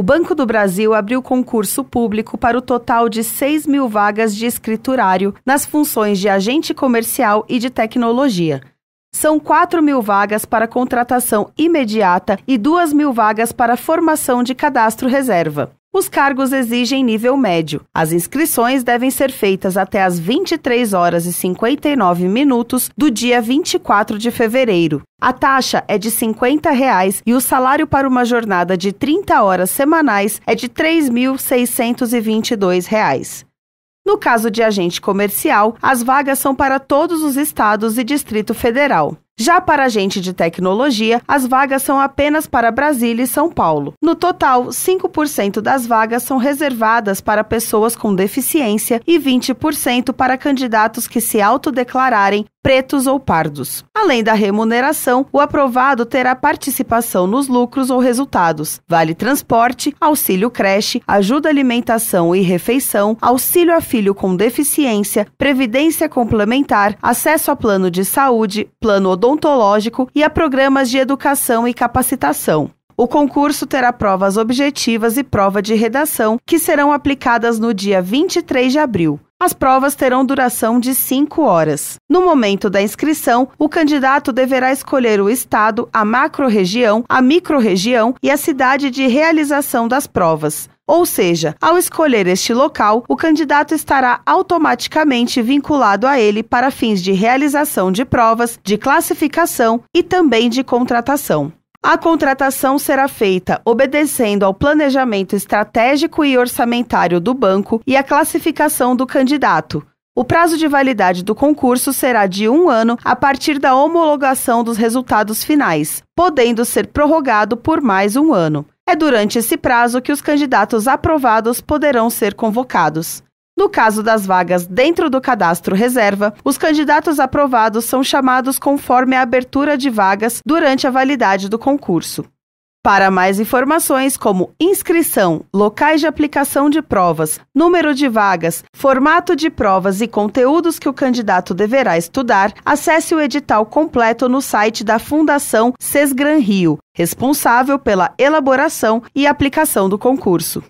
O Banco do Brasil abriu concurso público para o total de 6 mil vagas de escriturário nas funções de agente comercial e de tecnologia. São 4 mil vagas para contratação imediata e 2 mil vagas para formação de cadastro reserva. Os cargos exigem nível médio. As inscrições devem ser feitas até às 23 horas e 59 minutos do dia 24 de fevereiro. A taxa é de R$ 50 reais e o salário para uma jornada de 30 horas semanais é de R$ 3.622. Reais. No caso de agente comercial, as vagas são para todos os estados e Distrito Federal. Já para agente de tecnologia, as vagas são apenas para Brasília e São Paulo. No total, 5% das vagas são reservadas para pessoas com deficiência e 20% para candidatos que se autodeclararem pretos ou pardos. Além da remuneração, o aprovado terá participação nos lucros ou resultados, vale transporte, auxílio creche, ajuda alimentação e refeição, auxílio a filho com deficiência, previdência complementar, acesso a plano de saúde, plano odontológico e a programas de educação e capacitação. O concurso terá provas objetivas e prova de redação, que serão aplicadas no dia 23 de abril. As provas terão duração de cinco horas. No momento da inscrição, o candidato deverá escolher o estado, a macro-região, a micro-região e a cidade de realização das provas. Ou seja, ao escolher este local, o candidato estará automaticamente vinculado a ele para fins de realização de provas, de classificação e também de contratação. A contratação será feita obedecendo ao planejamento estratégico e orçamentário do banco e à classificação do candidato. O prazo de validade do concurso será de um ano a partir da homologação dos resultados finais, podendo ser prorrogado por mais um ano. É durante esse prazo que os candidatos aprovados poderão ser convocados. No caso das vagas dentro do cadastro reserva, os candidatos aprovados são chamados conforme a abertura de vagas durante a validade do concurso. Para mais informações, como inscrição, locais de aplicação de provas, número de vagas, formato de provas e conteúdos que o candidato deverá estudar, acesse o edital completo no site da Fundação Sesgran Rio, responsável pela elaboração e aplicação do concurso.